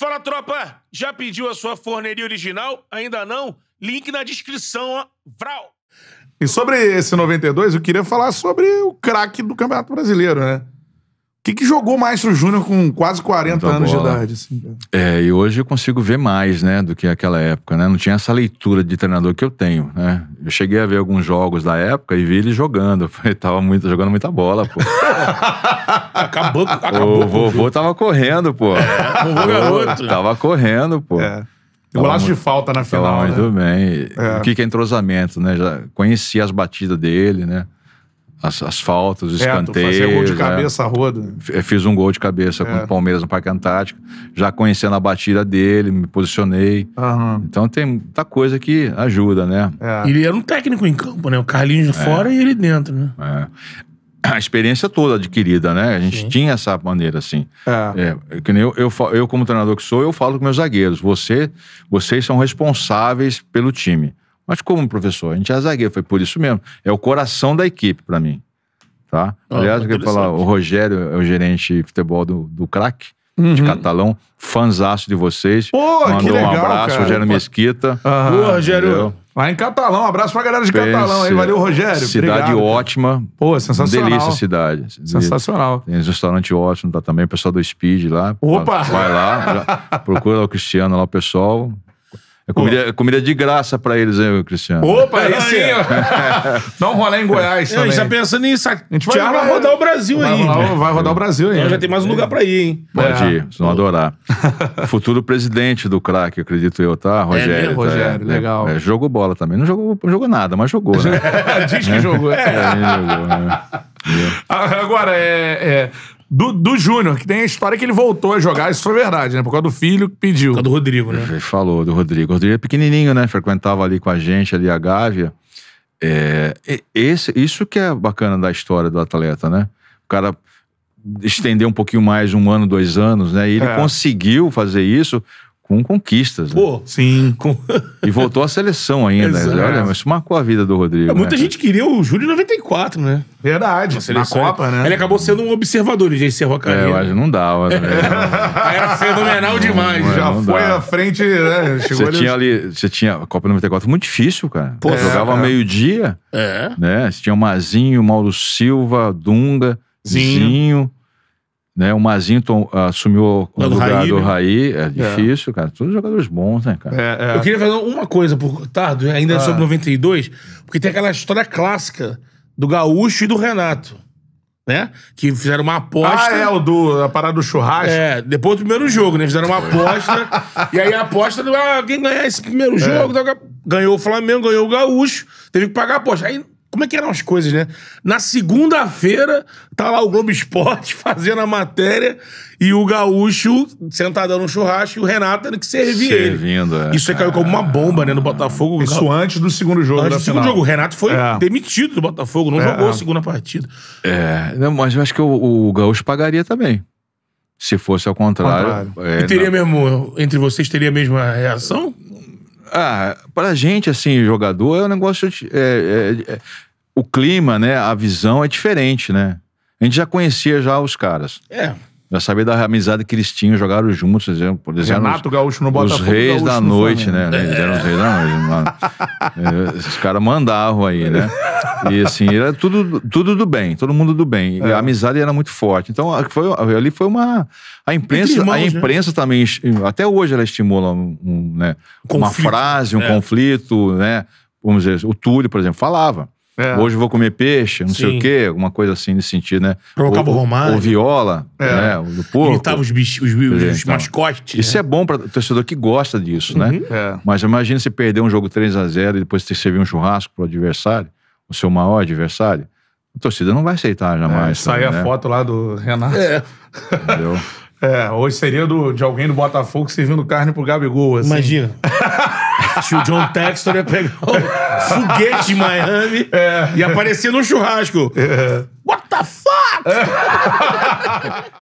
Fala, tropa! Já pediu a sua forneria original? Ainda não? Link na descrição, ó. Vral! E sobre esse 92, eu queria falar sobre o craque do Campeonato Brasileiro, né? que, que jogou Maestro Júnior com quase 40 Muita anos bola. de idade? Assim, é, e hoje eu consigo ver mais, né, do que aquela época, né? Não tinha essa leitura de treinador que eu tenho, né? Eu cheguei a ver alguns jogos da época e vi ele jogando. Ele tava muito, jogando muita bola, pô. acabou, acabou. O vovô tava correndo, pô. O é, vovô garoto. Tava correndo, pô. É. Golaço de falta na final. Tava né? bem. É. O que, que é entrosamento, né? Já conhecia as batidas dele, né? as, as faltas, os escanteios. É, Fazer gol de é. cabeça, é. Fiz um gol de cabeça é. com o Palmeiras no Parque Antártico, já conhecendo a batida dele, me posicionei. Uhum. Então tem muita coisa que ajuda, né? É. Ele era um técnico em campo, né? O Carlinhos de é. fora e ele dentro, né? A experiência toda adquirida, né? A gente Sim. tinha essa maneira, assim. que nem eu, eu, eu, como treinador que sou, eu falo com meus zagueiros. Você, vocês são responsáveis pelo time. Mas como, professor? A gente é zagueiro. Foi por isso mesmo. É o coração da equipe para mim. Tá? Ah, Aliás, é eu queria falar, o Rogério é o gerente de futebol do, do craque de uhum. catalão, fanzaço de vocês. Pô, Mandou que legal, um abraço, cara. Rogério Mesquita. Pô, Rogério. Entendeu? Lá em Catalão, um abraço pra galera de Pense, Catalão aí. Valeu, Rogério. Cidade Obrigado, ótima. Pô, sensacional. Delícia a cidade. Sensacional. Tem um restaurante ótimo, tá também. O pessoal do Speed lá. Opa! Vai lá, procura o Cristiano lá, o pessoal. É comida, é comida de graça pra eles, hein, Cristiano? Opa, aí sim. Dá um rolê em Goiás também. a gente tá pensando nisso. a gente vai, vai, rodar o Brasil vai, aí. Vai, vai rodar o Brasil aí. Então já tem mais um lugar pra ir, hein? Pode é. ir, vocês vão adorar. Futuro presidente do craque, acredito eu, tá, Rogério? É Rogério, tá, é, legal. É, jogou bola também. Não jogou, não jogou nada, mas jogou, né? Diz que jogou. É, jogou, né? Agora, é do, do Júnior, que tem a história que ele voltou a jogar, isso foi verdade, né? Por causa do filho que pediu. Por causa do Rodrigo, né? Ele falou do Rodrigo. O Rodrigo é pequenininho, né? Frequentava ali com a gente, ali a Gávea. É, esse, isso que é bacana da história do atleta, né? O cara estendeu um pouquinho mais, um ano, dois anos, né? E ele é. conseguiu fazer isso com conquistas. Né? Pô, sim. Com... e voltou à seleção ainda. Né? Olha, mas marcou a vida do Rodrigo. É, muita né? gente queria o Júlio 94, né? Verdade. Na, Copa, ele... né? Ele acabou sendo um observador, ele já encerrou a carreira. É, eu né? acho não dava. Né? Era fenomenal demais. Não, já não foi dava. à frente, né? Chegou você ali... tinha ali... Você tinha a Copa 94 muito difícil, cara. Pô, é, jogava meio-dia. É. Né? Você tinha o Mazinho, Mauro Silva, Dunga, Zinho. Zinho né? O Mazinton ah, assumiu o do lugar Raí, do né? Raí. É, é. difícil, é. cara. Todos jogadores bons, né, cara? É, é. Eu queria fazer uma coisa por tarde, né? ainda é ah. sobre 92, porque tem aquela história clássica do Gaúcho e do Renato. Né? Que fizeram uma aposta. Ah, é, o do, a parada do churrasco. É, depois do primeiro jogo, né? Fizeram uma aposta. e aí a aposta do. Ah, quem ganhar esse primeiro é. jogo? Tá? Ganhou o Flamengo, ganhou o Gaúcho, teve que pagar a aposta. Aí como é que eram as coisas, né? Na segunda-feira, tá lá o Globo Esporte fazendo a matéria e o Gaúcho sentado no churrasco e o Renato tendo que servir Servindo, ele. É. Isso aí é caiu como uma bomba, né, no Botafogo. Isso Gal... antes do segundo jogo antes do segundo final. jogo. O Renato foi é. demitido do Botafogo, não é. jogou a segunda partida. É, não, mas eu acho que o, o Gaúcho pagaria também. Se fosse ao contrário. contrário. É, e teria não. mesmo. Entre vocês teria a mesma reação? Ah, pra gente, assim, jogador, é um negócio. De, é, é, é, o clima, né? A visão é diferente, né? A gente já conhecia já os caras. É. Já sabia da amizade que eles tinham, jogaram juntos, por exemplo. Eles Renato os, Gaúcho no Botafogo. Os reis da noite, né? Eles eram os reis da noite. caras mandavam aí, né? E assim, era tudo, tudo do bem, todo mundo do bem. É. a amizade era muito forte. Então, foi, ali foi uma. A imprensa, irmãos, a né? imprensa né? também, até hoje ela estimula um, né, uma frase, um é. conflito, né? Vamos dizer, o Túlio, por exemplo, falava. É. Hoje vou comer peixe, não Sim. sei o quê, alguma coisa assim nesse sentido, né? Provocava o Romário. Ou viola, é. né? O do porco. Imitava os, bichos, os, bichos, os então, mascotes. Isso né? é bom para o torcedor que gosta disso, né? uhum. né? É. Mas imagina se perder um jogo 3 a 0 e depois ter que servir um churrasco para o adversário o seu maior adversário, a torcida não vai aceitar jamais. É, sair né? a foto lá do Renato. É. Entendeu? É, hoje seria do, de alguém do Botafogo servindo carne pro Gabigol, assim. Imagina. Se o John Textor ia pegar um foguete de Miami é. e aparecer no churrasco. É. What the fuck? É.